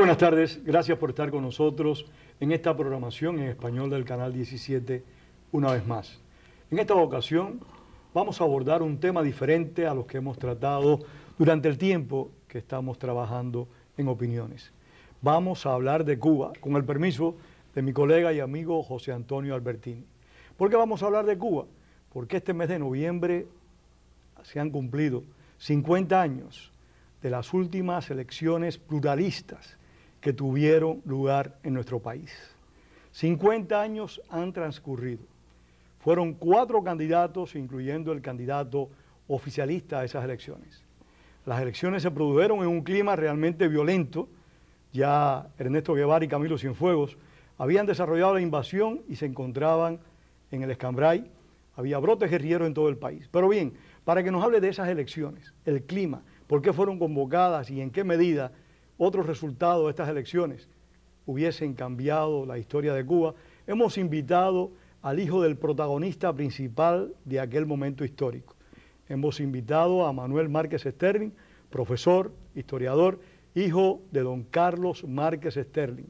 buenas tardes, gracias por estar con nosotros en esta programación en español del Canal 17 una vez más. En esta ocasión vamos a abordar un tema diferente a los que hemos tratado durante el tiempo que estamos trabajando en opiniones. Vamos a hablar de Cuba, con el permiso de mi colega y amigo José Antonio Albertini. ¿Por qué vamos a hablar de Cuba? Porque este mes de noviembre se han cumplido 50 años de las últimas elecciones pluralistas que tuvieron lugar en nuestro país. 50 años han transcurrido. Fueron cuatro candidatos, incluyendo el candidato oficialista a esas elecciones. Las elecciones se produjeron en un clima realmente violento. Ya Ernesto Guevara y Camilo Cienfuegos habían desarrollado la invasión y se encontraban en el Escambray. Había brotes guerrilleros en todo el país. Pero bien, para que nos hable de esas elecciones, el clima, por qué fueron convocadas y en qué medida otros resultados de estas elecciones hubiesen cambiado la historia de Cuba, hemos invitado al hijo del protagonista principal de aquel momento histórico. Hemos invitado a Manuel Márquez Sterling, profesor, historiador, hijo de don Carlos Márquez Sterling.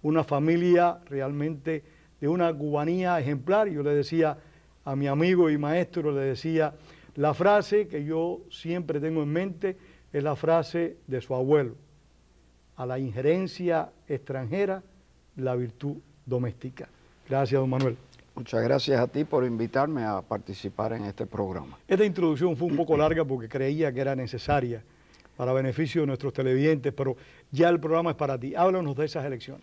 Una familia realmente de una cubanía ejemplar. Yo le decía a mi amigo y maestro, le decía la frase que yo siempre tengo en mente, es la frase de su abuelo, a la injerencia extranjera la virtud doméstica. Gracias, don Manuel. Muchas gracias a ti por invitarme a participar en este programa. Esta introducción fue un poco larga porque creía que era necesaria para beneficio de nuestros televidentes, pero ya el programa es para ti. Háblanos de esas elecciones.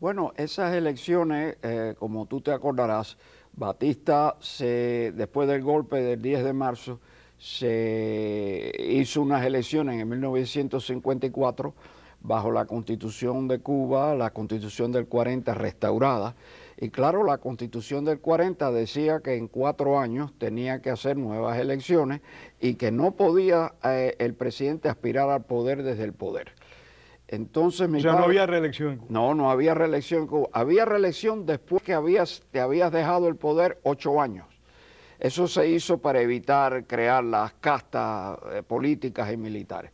Bueno, esas elecciones, eh, como tú te acordarás, Batista, se, después del golpe del 10 de marzo, se hizo unas elecciones en 1954 bajo la constitución de Cuba, la constitución del 40 restaurada. Y claro, la constitución del 40 decía que en cuatro años tenía que hacer nuevas elecciones y que no podía eh, el presidente aspirar al poder desde el poder. Entonces, mi o sea, no había reelección. En Cuba. No, no había reelección en Cuba. Había reelección después que habías, te habías dejado el poder ocho años. Eso se hizo para evitar crear las castas eh, políticas y militares.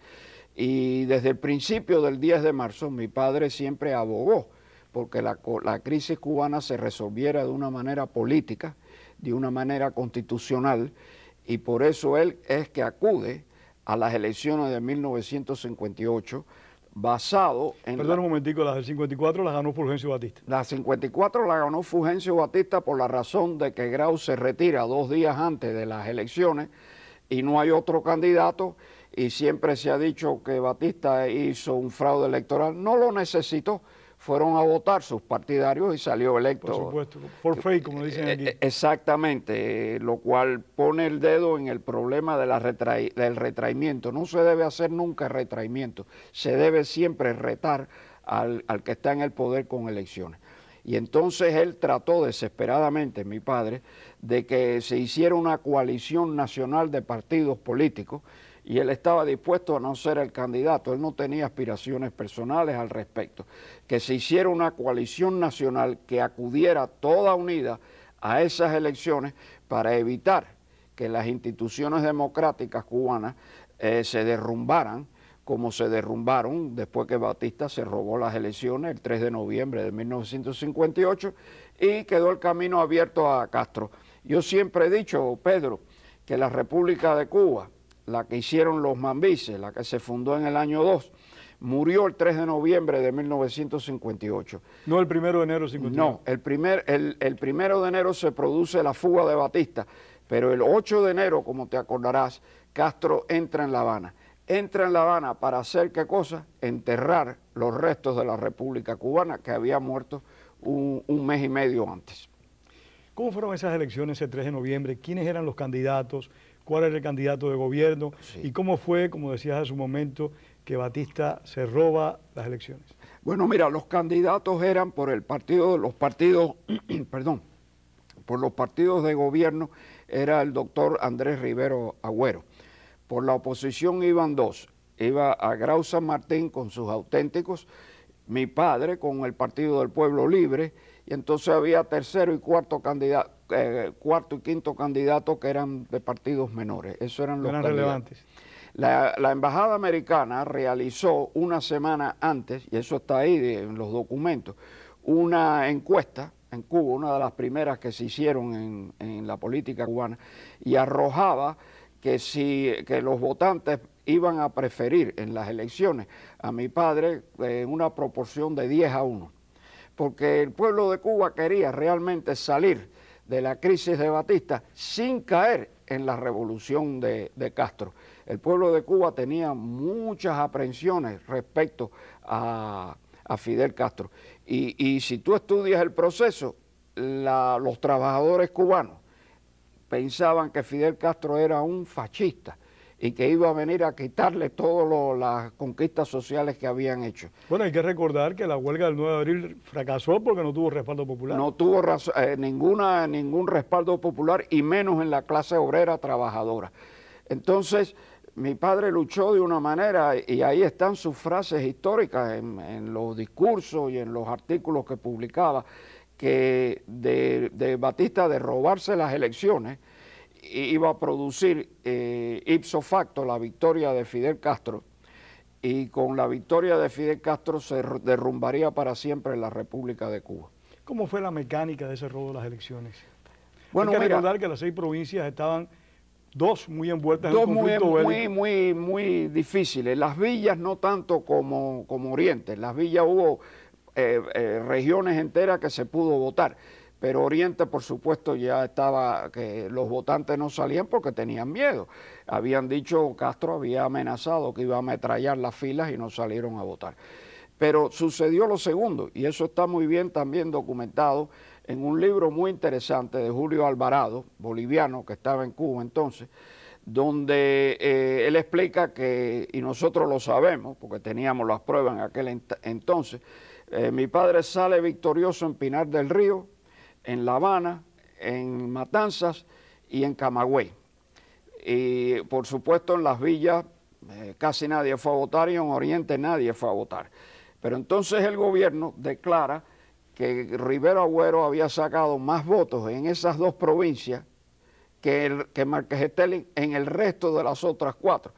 Y desde el principio del 10 de marzo mi padre siempre abogó porque la, crisis cubana se resolviera de una manera política, de una manera constitucional, y por eso él es que acude a las elecciones de 1958 basado en... Perdón un momentico, las del 54 las ganó Fulgencio Batista. Las 54 las ganó Fulgencio Batista por la razón de que Grau se retira dos días antes de las elecciones y no hay otro candidato y siempre se ha dicho que Batista hizo un fraude electoral, no lo necesitó. Fueron a votar sus partidarios y salió electo. Por supuesto, por como dicen eh, aquí. Eh, exactamente, lo cual pone el dedo en el problema del retraimiento. No se debe hacer nunca retraimiento, se debe siempre retar al, al que está en el poder con elecciones. Y entonces él trató desesperadamente, mi padre, de que se hiciera una coalición nacional de partidos políticos y él estaba dispuesto a no ser el candidato, él no tenía aspiraciones personales al respecto, que se hiciera una coalición nacional que acudiera toda unida a esas elecciones para evitar que las instituciones democráticas cubanas eh, se derrumbaran como se derrumbaron después que Batista se robó las elecciones el 3 de noviembre de 1958 y quedó el camino abierto a Castro. Yo siempre he dicho, Pedro, que la República de Cuba la que hicieron los mambises, la que se fundó en el año 2, murió el 3 de noviembre de 1958. No el primero de enero 58. No, el, primer, el, primero de enero se produce la fuga de Batista, pero el 8 de enero, como te acordarás, Castro entra en La Habana. Entra en La Habana para hacer qué cosa? Enterrar los restos de la República Cubana que había muerto un, un mes y medio antes. ¿Cómo fueron esas elecciones el 3 de noviembre? ¿Quiénes eran los candidatos? cuál era el candidato de gobierno y cómo fue, como decías hace un momento, que Batista se roba las elecciones. Bueno, mira, los candidatos eran por el partido, los partidos, perdón, por los partidos de gobierno era el doctor Andrés Rivero Agüero. Por la oposición iban dos, iba a Grau San Martín con sus auténticos, mi padre con el Partido del Pueblo Libre, y entonces había tercero y cuarto candidato, eh, cuarto y quinto candidato que eran de partidos menores. Eso eran los relevantes. La, embajada americana realizó una semana antes, y eso está ahí en los documentos, una encuesta en Cuba, una de las primeras que se hicieron en, la política cubana, y arrojaba que si que los votantes iban a preferir en las elecciones a mi padre en eh, una proporción de 10 a 1 porque el pueblo de Cuba quería realmente salir de la crisis de Batista sin caer en la revolución de, Castro. El pueblo de Cuba tenía muchas aprensiones respecto a, Fidel Castro. Y, si tú estudias el proceso, los trabajadores cubanos pensaban que Fidel Castro era un fascista y que iba a venir a quitarle todas las conquistas sociales que habían hecho. Bueno, hay que recordar que la huelga del 9 de abril fracasó porque no tuvo respaldo popular. No tuvo eh, ninguna, ningún respaldo popular y menos en la clase obrera trabajadora. Entonces, mi padre luchó de una manera y ahí están sus frases históricas en, los discursos y en los artículos que publicaba, que de, de Batista de robarse las elecciones iba a producir eh, ipso facto la victoria de Fidel Castro y con la victoria de Fidel Castro se derrumbaría para siempre la República de Cuba. ¿Cómo fue la mecánica de ese robo de las elecciones? Bueno, Hay que recordar que las seis provincias estaban dos muy envueltas en el conflicto muy, muy, muy, muy difíciles. Las villas no tanto como, como Oriente. Las villas hubo eh, eh, regiones enteras que se pudo votar pero Oriente, por supuesto, ya estaba que los votantes no salían porque tenían miedo. Habían dicho, Castro había amenazado que iba a ametrallar las filas y no salieron a votar. Pero sucedió lo segundo, y eso está muy bien también documentado en un libro muy interesante de Julio Alvarado, boliviano, que estaba en Cuba entonces, donde eh, él explica que, y nosotros lo sabemos, porque teníamos las pruebas en aquel entonces, eh, mi padre sale victorioso en Pinar del Río, en La Habana, en Matanzas y en Camagüey. Y por supuesto en las villas eh, casi nadie fue a votar y en Oriente nadie fue a votar. Pero entonces el gobierno declara que Rivero Agüero había sacado más votos en esas dos provincias que, el, que Estelín en el resto de las otras cuatro.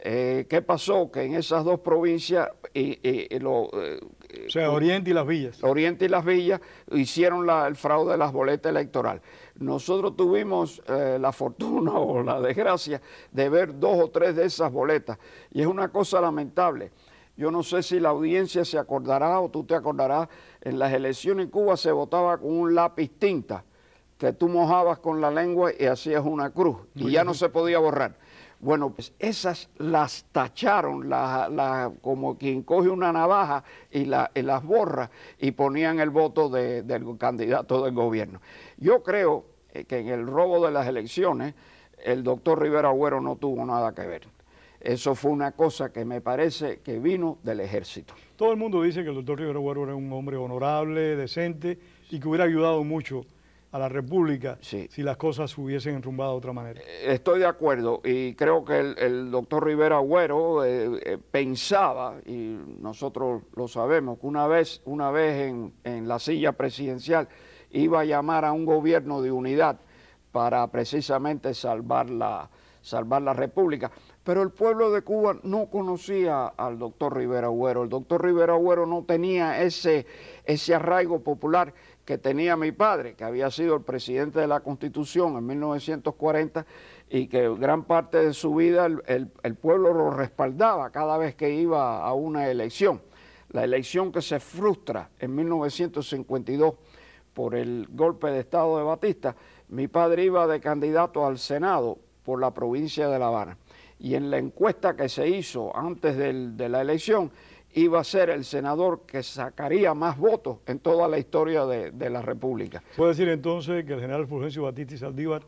Eh, ¿Qué pasó? Que en esas dos provincias y, lo, eh, eh, o sea, Oriente y las Villas. Oriente y las Villas hicieron el fraude de las boletas electorales. Nosotros tuvimos eh, la fortuna o la desgracia de ver dos o tres de esas boletas y es una cosa lamentable. Yo no sé si la audiencia se acordará o tú te acordarás, en las elecciones en Cuba se votaba con un lápiz tinta que tú mojabas con la lengua y hacías una cruz y ya no se podía borrar. Bueno, pues esas las tacharon, como quien coge una navaja y, las borra y ponían el voto del candidato del gobierno. Yo creo eh, que en el robo de las elecciones el doctor Rivera Agüero no tuvo nada que ver. Eso fue una cosa que me parece que vino del ejército. Todo el mundo dice que el doctor Rivera Agüero era un hombre honorable, decente y que hubiera ayudado mucho a la República si las cosas hubiesen enrumbado de otra manera. Eh, estoy de acuerdo y creo que el, doctor Rivera Agüero eh, eh, pensaba, y nosotros lo sabemos, que una vez, una vez en, la silla presidencial iba a llamar a un gobierno de unidad para precisamente salvar la, salvar la República. Pero el pueblo de Cuba no conocía al doctor Rivera Agüero. El doctor Rivera Agüero no tenía ese, ese arraigo popular que tenía mi padre, que había sido el presidente de la Constitución en 1940 y que gran parte de su vida el, pueblo lo respaldaba cada vez que iba a una elección. La elección que se frustra en 1952 por el golpe de Estado de Batista, mi padre iba de candidato al Senado por la provincia de La Habana. Y en la encuesta que se hizo antes del, de la elección, iba a ser el senador que sacaría más votos en toda la historia de, la República. ¿Puede decir entonces que el general Fulgencio Batista Saldívar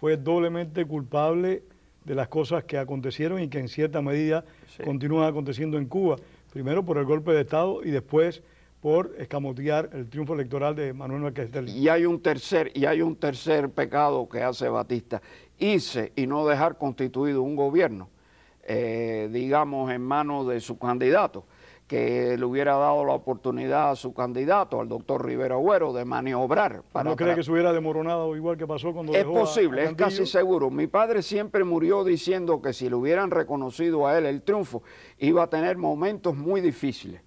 fue doblemente culpable de las cosas que acontecieron y que en cierta medida continúan aconteciendo en Cuba? Primero por el golpe de Estado y después por escamotear el triunfo electoral de Manuel Márquez Y hay un tercer, y hay un tercer pecado que hace Batista, irse y no dejar constituido un gobierno, eh, digamos, en manos de su candidato que le hubiera dado la oportunidad a su candidato, al doctor Rivera Agüero, de maniobrar. Para ¿No cree que se hubiera demoronado igual que pasó cuando Es posible, es casi seguro. Mi padre siempre murió diciendo que si le hubieran reconocido a él el triunfo, iba a tener momentos muy difíciles,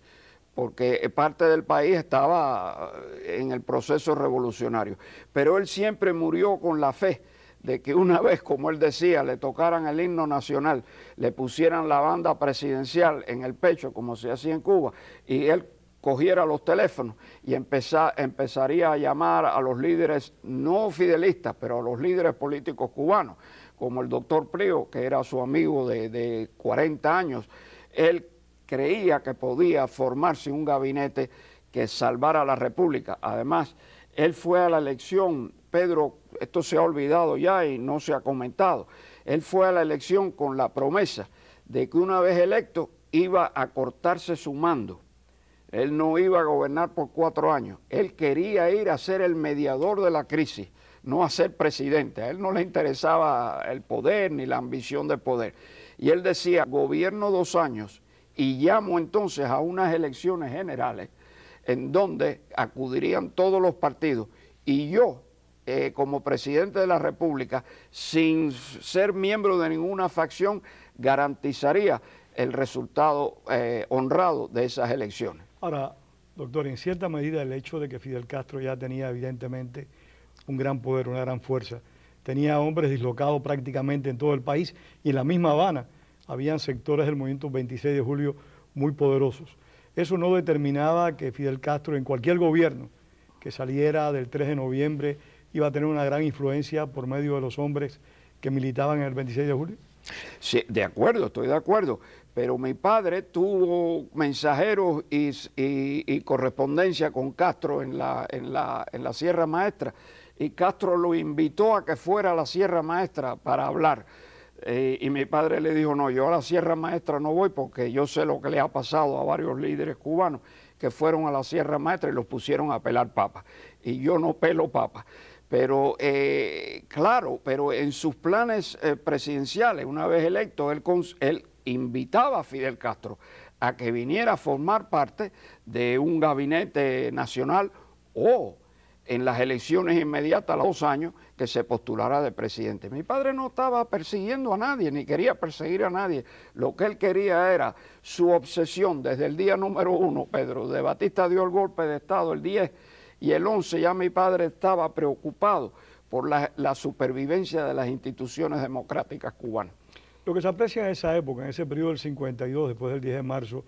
porque parte del país estaba eh, en el proceso revolucionario. Pero él siempre murió con la fe de que una vez, como él decía, le tocaran el himno nacional, le pusieran la banda presidencial en el pecho, como se hacía en Cuba, y él cogiera los teléfonos y empezaría a llamar a los líderes no fidelistas, pero a los líderes políticos cubanos, como el doctor Prio, que era su amigo de, 40 años. Él creía que podía formarse un gabinete que salvara la República. Además, él fue a la elección, Pedro esto se ha olvidado ya y no se ha comentado. Él fue a la elección con la promesa de que una vez electo iba a cortarse su mando. Él no iba a gobernar por cuatro años. Él quería ir a ser el mediador de la crisis, no a ser presidente. A él no le interesaba el poder ni la ambición del poder. Y él decía, gobierno dos años y llamo entonces a unas elecciones generales en donde acudirían todos los partidos y yo eh, como presidente de la República, sin ser miembro de ninguna facción, garantizaría el resultado eh, honrado de esas elecciones. Ahora, doctor, en cierta medida el hecho de que Fidel Castro ya tenía evidentemente un gran poder, una gran fuerza, tenía hombres dislocados prácticamente en todo el país y en la misma Habana habían sectores del movimiento 26 de julio muy poderosos. Eso no determinaba que Fidel Castro en cualquier gobierno que saliera del 3 de noviembre iba a tener una gran influencia por medio de los hombres que militaban el 26 de julio? Sí, de acuerdo, estoy de acuerdo. Pero mi padre tuvo mensajeros y, correspondencia con Castro en la, Sierra Maestra. Y Castro lo invitó a que fuera a la Sierra Maestra para hablar. Eh, y mi padre le dijo, no, yo a la Sierra Maestra no voy porque yo sé lo que le ha pasado a varios líderes cubanos que fueron a la Sierra Maestra y los pusieron a pelar papas. Y yo no pelo papas. Pero eh, claro, pero en sus planes eh, presidenciales, una vez electo, él, invitaba a Fidel Castro a que viniera a formar parte de un gabinete nacional o en las elecciones inmediatas a los dos años que se postulara de presidente. Mi padre no estaba persiguiendo a nadie, ni quería perseguir a nadie. Lo que él quería era su obsesión desde el día número uno, Pedro, de Batista dio el golpe de Estado el 10 y el 11 ya mi padre estaba preocupado por la, supervivencia de las instituciones democráticas cubanas. Lo que se aprecia en esa época, en ese periodo del 52, después del 10 de marzo,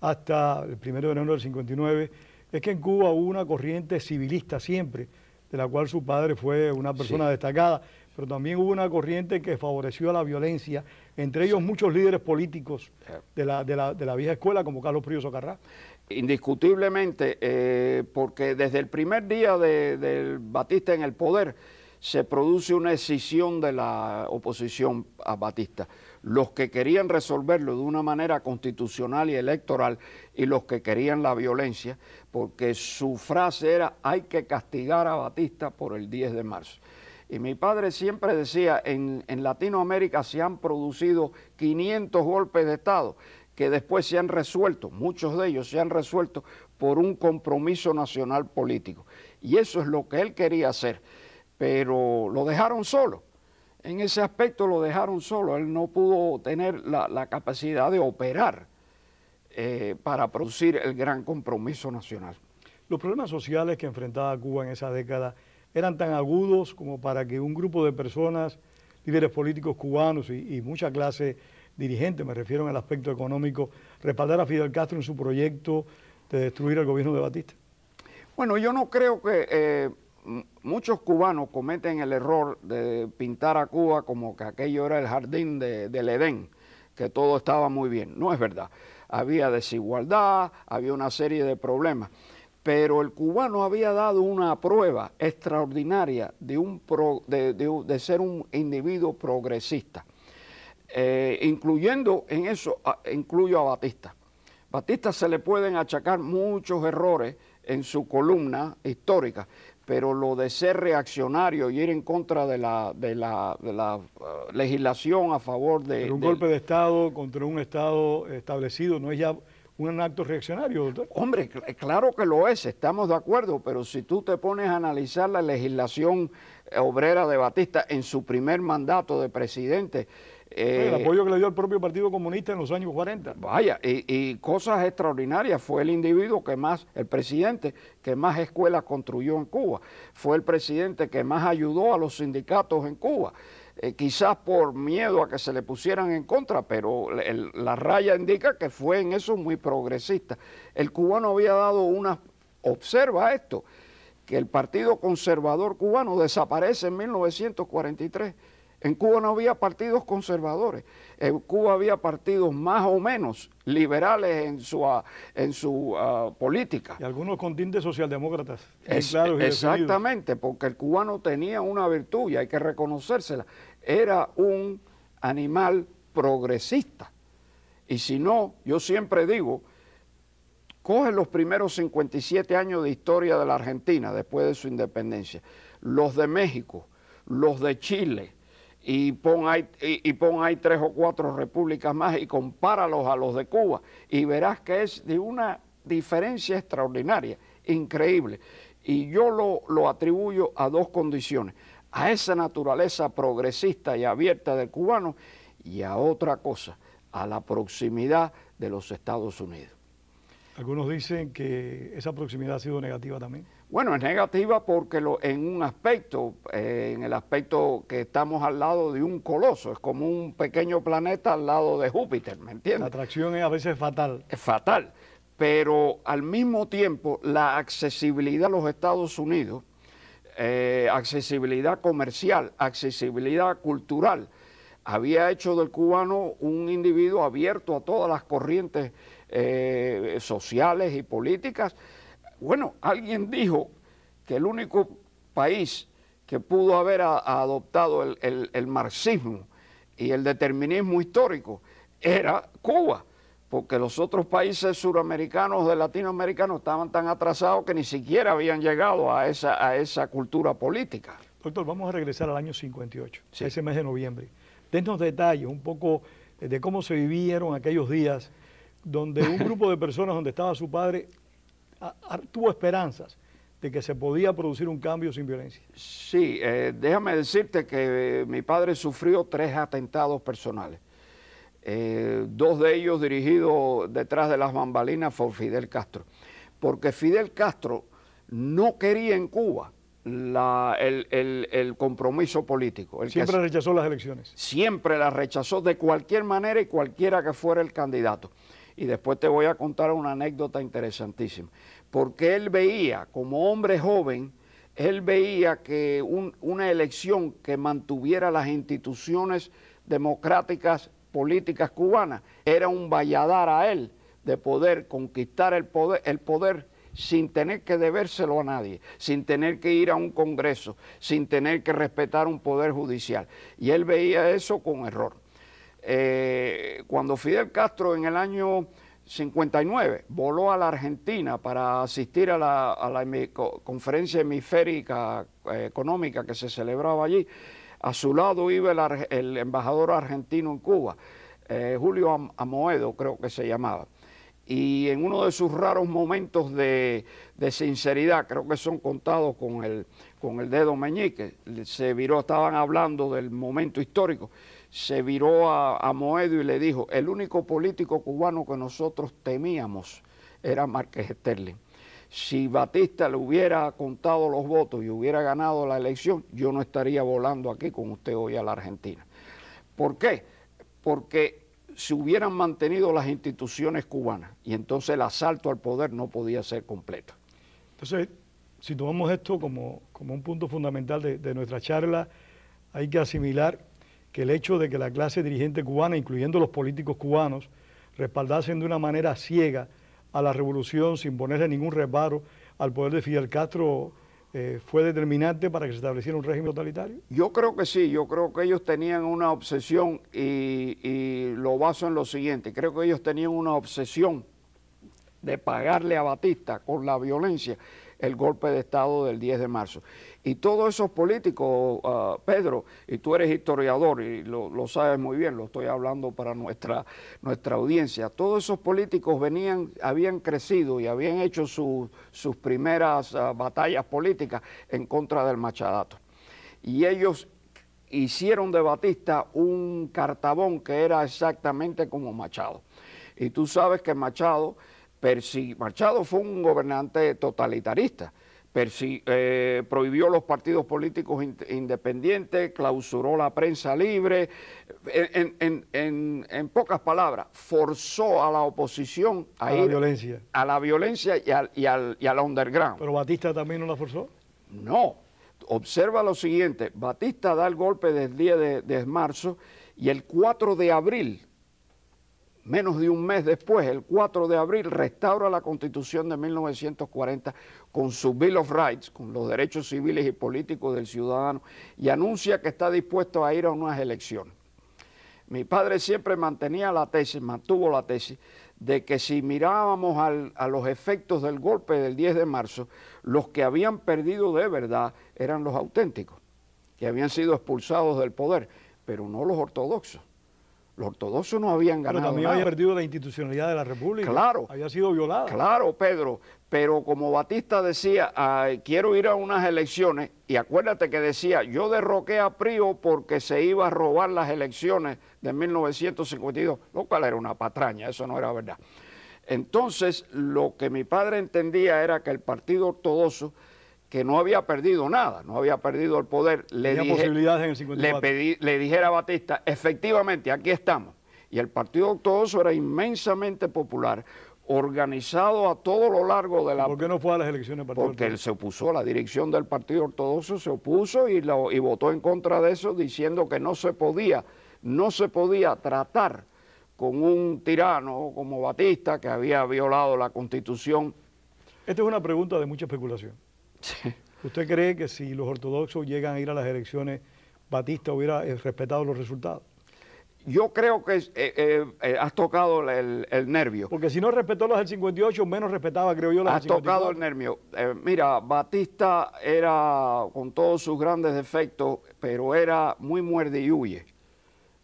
hasta el 1 de enero del 59, es que en Cuba hubo una corriente civilista siempre, de la cual su padre fue una persona destacada, pero también hubo una corriente que favoreció a la violencia, entre ellos muchos líderes políticos eh. de la, vieja escuela, como Carlos Prío Socarrá. Indiscutiblemente, eh, porque desde el primer día de, del Batista en el poder se produce una escisión de la oposición a Batista. Los que querían resolverlo de una manera constitucional y electoral y los que querían la violencia, porque su frase era hay que castigar a Batista por el 10 de marzo. Y mi padre siempre decía, en, Latinoamérica se han producido 500 golpes de Estado que después se han resuelto, muchos de ellos se han resuelto por un compromiso nacional político. Y eso es lo que él quería hacer, pero lo dejaron solo. En ese aspecto lo dejaron solo, él no pudo tener la, capacidad de operar eh, para producir el gran compromiso nacional. Los problemas sociales que enfrentaba Cuba en esa década eran tan agudos como para que un grupo de personas, líderes políticos cubanos y, mucha clase dirigente, me refiero al aspecto económico, respaldara a Fidel Castro en su proyecto de destruir el gobierno de Batista? Bueno, yo no creo que eh, muchos cubanos cometen el error de pintar a Cuba como que aquello era el jardín de, del Edén, que todo estaba muy bien. No es verdad. Había desigualdad, había una serie de problemas pero el cubano había dado una prueba extraordinaria de, un de, ser un individuo progresista, eh, incluyendo en eso, a, incluyo a Batista. Batista se le pueden achacar muchos errores en su columna histórica, pero lo de ser reaccionario y ir en contra de la, de la, de la uh, legislación a favor de... un golpe de Estado contra un Estado establecido no es ya un acto reaccionario, doctor. Hombre, claro que lo es, estamos de acuerdo, pero si tú te pones a analizar la legislación eh, obrera de Batista en su primer mandato de presidente, eh, el apoyo que le dio el propio Partido Comunista en los años 40. Vaya, y, cosas extraordinarias. Fue el individuo que más, el presidente que más escuelas construyó en Cuba. Fue el presidente que más ayudó a los sindicatos en Cuba. Eh, quizás por miedo a que se le pusieran en contra, pero la raya indica que fue en eso muy progresista. El cubano había dado una... observa esto, que el Partido Conservador cubano desaparece en 1943. En Cuba no había partidos conservadores, en Cuba había partidos más o menos liberales en su, ah, en su ah, política. Y algunos con tintes socialdemócratas. exactamente, porque el cubano tenía una virtud y hay que reconocérsela, era un animal progresista. Y si no, yo siempre digo, coge los primeros 57 años de historia de la Argentina después de su independencia, los de México, los de Chile, y pon, ahí, y, ahí tres o cuatro repúblicas más y compáralos a los de Cuba y verás que es de una diferencia extraordinaria, increíble. Y yo lo atribuyo a dos condiciones a esa naturaleza progresista y abierta del cubano y a otra cosa, a la proximidad de los Estados Unidos. Algunos dicen que esa proximidad ha sido negativa también. Bueno, es negativa porque en un aspecto, eh, en el aspecto que estamos al lado de un coloso, es como un pequeño planeta al lado de Júpiter, ¿me entiendes? La atracción es a veces fatal. Es fatal, pero al mismo tiempo la accesibilidad a los Estados Unidos eh, accesibilidad comercial, accesibilidad cultural. Había hecho del cubano un individuo abierto a todas las corrientes eh, sociales y políticas. Bueno, alguien dijo que el único país que pudo haber adoptado el marxismo y el determinismo histórico era Cuba porque los otros países suramericanos de latinoamericanos estaban tan atrasados que ni siquiera habían llegado a esa, a esa cultura política. Doctor, vamos a regresar al año 58, ese mes de noviembre. Denos detalles un poco eh, de cómo se vivieron aquellos días donde un grupo de personas donde estaba su padre tuvo esperanzas de que se podía producir un cambio sin violencia. Sí, eh, déjame decirte que eh, mi padre sufrió tres atentados personales. Eh, dos de ellos dirigidos detrás de las bambalinas por Fidel Castro, porque Fidel Castro no quería en Cuba el, compromiso político. siempre rechazó las elecciones. Siempre las rechazó de cualquier manera y cualquiera que fuera el candidato. Y después te voy a contar una anécdota interesantísima, porque él veía, como hombre joven, él veía que una elección que mantuviera las instituciones democráticas políticas cubanas, era un valladar a él de poder conquistar el poder, el poder sin tener que debérselo a nadie, sin tener que ir a un congreso, sin tener que respetar un poder judicial. Y él veía eso con error. Eh, cuando Fidel Castro en el año 59 voló a la Argentina para asistir a la, conferencia hemisférica eh, económica que se celebraba allí, a su lado iba el, embajador argentino en Cuba, eh, Julio Amoedo creo que se llamaba. Y en uno de sus raros momentos de, sinceridad, creo que son contados con el, dedo meñique, se viró, estaban hablando del momento histórico, se viró a, Amoedo y le dijo, el único político cubano que nosotros temíamos era Márquez Sterling si Batista le hubiera contado los votos y hubiera ganado la elección, yo no estaría volando aquí con usted hoy a la Argentina. ¿Por qué? Porque se hubieran mantenido las instituciones cubanas y entonces el asalto al poder no podía ser completo. Entonces, si tomamos esto como, un punto fundamental de, de nuestra charla, hay que asimilar que el hecho de que la clase dirigente cubana, incluyendo los políticos cubanos, respaldasen de una manera ciega, a la revolución sin ponerle ningún reparo al poder de Fidel Castro eh, fue determinante para que se estableciera un régimen totalitario? Yo creo que sí, yo creo que ellos tenían una obsesión y, y lo baso en lo siguiente, creo que ellos tenían una obsesión de pagarle a Batista con la violencia el golpe de Estado del 10 de marzo. Y todos esos políticos, ah, Pedro, y tú eres historiador y lo, sabes muy bien, lo estoy hablando para nuestra, nuestra audiencia, todos esos políticos venían, habían crecido y habían hecho sus primeras ah, batallas políticas en contra del machadato. Y ellos hicieron de Batista un cartabón que era exactamente como Machado. Y tú sabes que Machado, Machado fue un gobernante totalitarista eh, prohibió los partidos políticos independientes, clausuró la prensa libre, en, pocas palabras, forzó a la oposición a, la violencia. a la violencia y al, underground. ¿Pero Batista también no la forzó? No. Observa lo siguiente, Batista da el golpe del 10 de marzo y el 4 de abril menos de un mes después, el 4 de abril, restaura la Constitución de 1940 con su Bill of Rights, con los derechos civiles y políticos del ciudadano, y anuncia que está dispuesto a ir a unas elecciones. Mi padre siempre mantenía la tesis, mantuvo la tesis, de que si mirábamos a los efectos del golpe del 10 de marzo, los que habían perdido de verdad eran los auténticos, que habían sido expulsados del poder, pero no los ortodoxos. Los ortodoxos no habían ganado. Pero también había perdido la institucionalidad de la República. Claro. Había sido violada. Claro, Pedro. Pero como Batista decía, quiero ir a unas elecciones, y acuérdate que decía, yo derroqué a Prío porque se iba a robar las elecciones de 1952, lo cual era una patraña, eso no era verdad. Entonces, lo que mi padre entendía era que el Partido Ortodoxo que no había perdido nada, no había perdido el poder, le, dije, le, dijera a Batista, efectivamente, aquí estamos. Y el Partido Ortodoxo era inmensamente popular, organizado a todo lo largo de la... ¿Por qué no fue a las elecciones Porque él se opuso, la dirección del Partido Ortodoxo se opuso y, y votó en contra de eso diciendo que no se podía, no se podía tratar con un tirano como Batista que había violado la Constitución. Esta es una pregunta de mucha especulación. ¿Usted cree que si los ortodoxos llegan a ir a las elecciones, Batista hubiera eh, respetado los resultados? Yo creo que eh, eh, has tocado el, nervio. Porque si no respetó los del 58, menos respetaba, creo yo, las del Has tocado el nervio. mira, Batista era, con todos sus grandes defectos, pero era muy muerde y huye.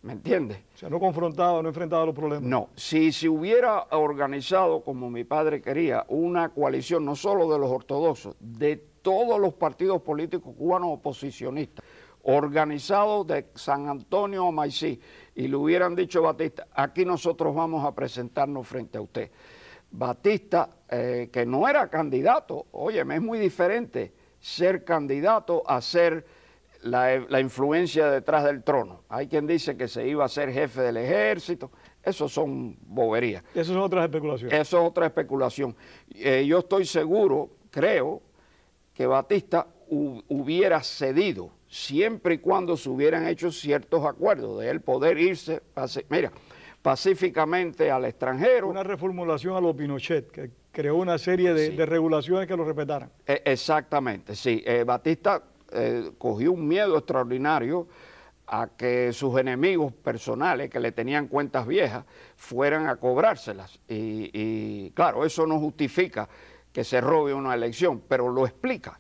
¿Me entiendes? O sea, no confrontaba, no enfrentaba los problemas. No, si se hubiera organizado, como mi padre quería, una coalición no solo de los ortodoxos, de todos los partidos políticos cubanos oposicionistas, organizados de San Antonio a Maicí, y le hubieran dicho Batista, aquí nosotros vamos a presentarnos frente a usted. Batista, eh, que no era candidato, oye, es muy diferente ser candidato a ser la, influencia detrás del trono. Hay quien dice que se iba a ser jefe del ejército, eso son boberías. Eso es otra especulación. Eso es otra especulación. Eh, yo estoy seguro, creo, que Batista hubiera cedido siempre y cuando se hubieran hecho ciertos acuerdos de él poder irse, mira, pacíficamente al extranjero. Una reformulación a los Pinochet, que creó una serie de, regulaciones que lo respetaran. E, exactamente, sí. Eh, Batista eh, cogió un miedo extraordinario a que sus enemigos personales que le tenían cuentas viejas fueran a cobrárselas. y claro, eso no justifica que se robe una elección, pero lo explica,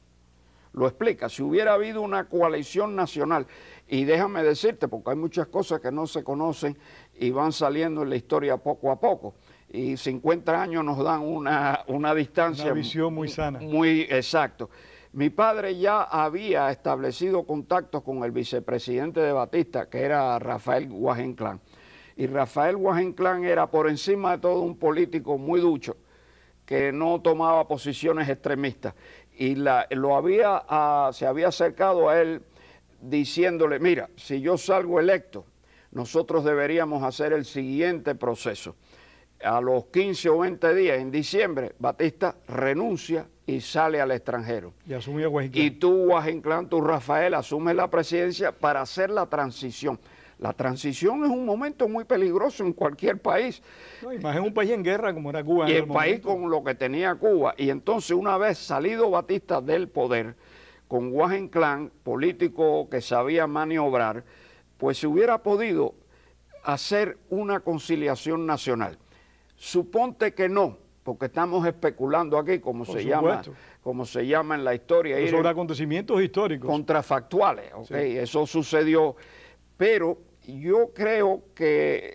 lo explica. Si hubiera habido una coalición nacional, y déjame decirte, porque hay muchas cosas que no se conocen y van saliendo en la historia poco a poco, y 50 años nos dan una, distancia. Una visión muy sana. Muy exacto. Mi padre ya había establecido contactos con el vicepresidente de Batista, que era Rafael Guajenclán. Y Rafael Guajenclán era por encima de todo un político muy ducho que no tomaba posiciones extremistas. Y la, lo había, ah, se había acercado a él diciéndole, mira, si yo salgo electo, nosotros deberíamos hacer el siguiente proceso. A los 15 o 20 días, en diciembre, Batista renuncia y sale al extranjero. Y asume Y tú, Guajinclán, tú, Rafael, asumes la presidencia para hacer la transición. La transición es un momento muy peligroso en cualquier país. Imagínate un país en guerra como era Cuba. Y el, país con lo que tenía Cuba. Y entonces una vez salido Batista del poder, con Clan político que sabía maniobrar, pues se hubiera podido hacer una conciliación nacional. Suponte que no, porque estamos especulando aquí, como, se llama, como se llama en la historia. sobre acontecimientos históricos. Contrafactuales, ok, eso sucedió, pero yo creo que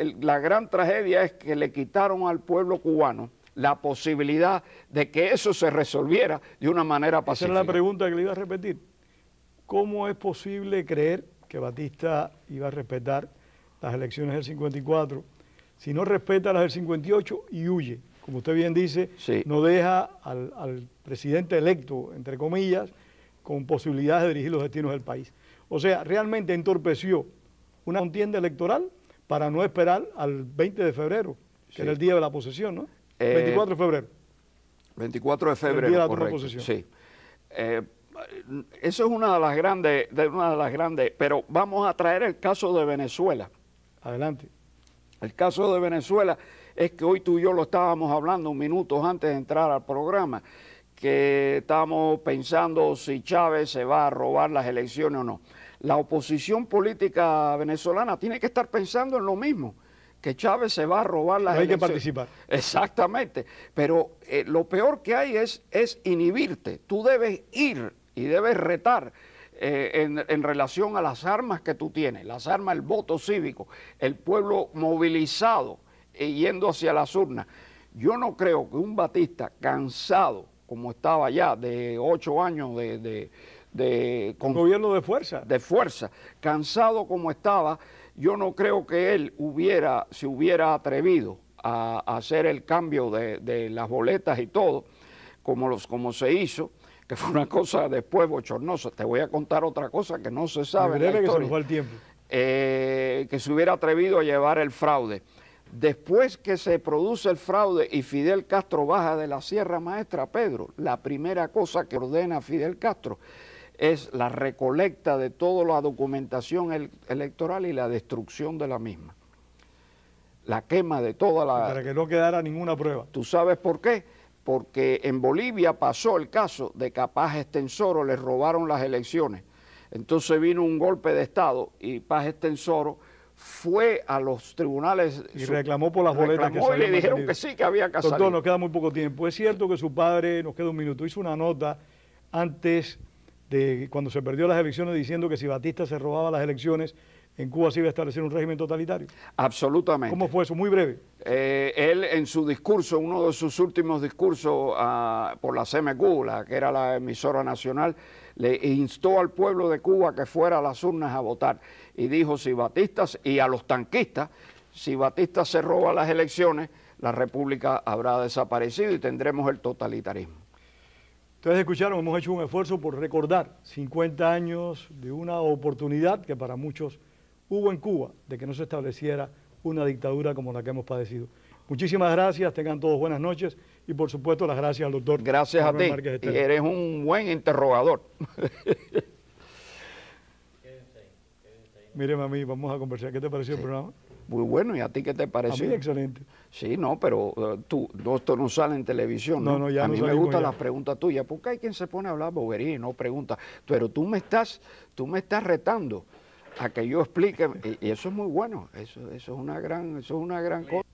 eh, la gran tragedia es que le quitaron al pueblo cubano la posibilidad de que eso se resolviera de una manera pacífica. Esa es la pregunta que le iba a repetir. ¿Cómo es posible creer que Batista iba a respetar las elecciones del 54? Si no respeta las del 58 y huye, como usted bien dice, no deja al, al presidente electo, entre comillas, con posibilidades de dirigir los destinos del país. O sea, realmente entorpeció una contienda electoral para no esperar al 20 de febrero, que era el día de la posesión, ¿no? 24 eh, de febrero. 24 de febrero, el sí. Eh, eso es una de las grandes, de una de las grandes, pero vamos a traer el caso de Venezuela. Adelante. El caso de Venezuela es que hoy tú y yo lo estábamos hablando un minutos antes de entrar al programa, que estábamos pensando si Chávez se va a robar las elecciones o no la oposición política venezolana tiene que estar pensando en lo mismo, que Chávez se va a robar la no hay que participar. Exactamente, pero eh, lo peor que hay es, es inhibirte, tú debes ir y debes retar. Eh, en, relación a las armas que tú tienes, las armas, el voto cívico, el pueblo movilizado y yendo hacia las urnas. Yo no creo que un Batista cansado, como estaba ya, de ocho años de de gobierno de fuerza. De fuerza. Cansado como estaba, yo no creo que él hubiera, se hubiera atrevido a, hacer el cambio de, las boletas y todo, como, los, como se hizo que fue una cosa después bochornosa. Te voy a contar otra cosa que no se sabe. que se el tiempo. Eh, que se hubiera atrevido a llevar el fraude. Después que se produce el fraude y Fidel Castro baja de la Sierra Maestra, Pedro, la primera cosa que ordena Fidel Castro es la recolecta de toda la documentación electoral y la destrucción de la misma. La quema de toda la... Para que no quedara ninguna prueba. ¿Tú sabes por qué? Porque en Bolivia pasó el caso de Capaz Estensoro le robaron las elecciones. Entonces vino un golpe de Estado y Paz Estensoro fue a los tribunales y reclamó por las boletas que y le dijeron que sí que había casado. Doctor, nos queda muy poco tiempo. Es cierto que su padre, nos queda un minuto, hizo una nota antes de cuando se perdió las elecciones diciendo que si Batista se robaba las elecciones, en Cuba se iba a establecer un régimen totalitario. Absolutamente. ¿Cómo fue eso? Muy breve. Eh, él en su discurso, uno de sus últimos discursos ah, por la CMQ, la, que era la emisora nacional, le instó al pueblo de Cuba que fuera a las urnas a votar. Y dijo, si Batista, y a los tanquistas, si Batista se roba las elecciones, la República habrá desaparecido y tendremos el totalitarismo. Ustedes escucharon, hemos hecho un esfuerzo por recordar 50 años de una oportunidad que para muchos hubo en Cuba de que no se estableciera una dictadura como la que hemos padecido. Muchísimas gracias, tengan todos buenas noches y por supuesto las gracias al doctor. Gracias a ti. eres un buen interrogador. a mí, vamos a conversar. ¿Qué te pareció el programa? Muy bueno, ¿y a ti qué te pareció? A excelente. Sí, no, pero eh, tú, esto no sale en televisión. No, ya A mí me gustan las preguntas tuyas, porque hay quien se pone a hablar bobería y no pregunta. Pero tú me estás, tú me estás retando a que yo explique, y, eso es muy bueno, eso, eso es una gran, eso es una gran cosa.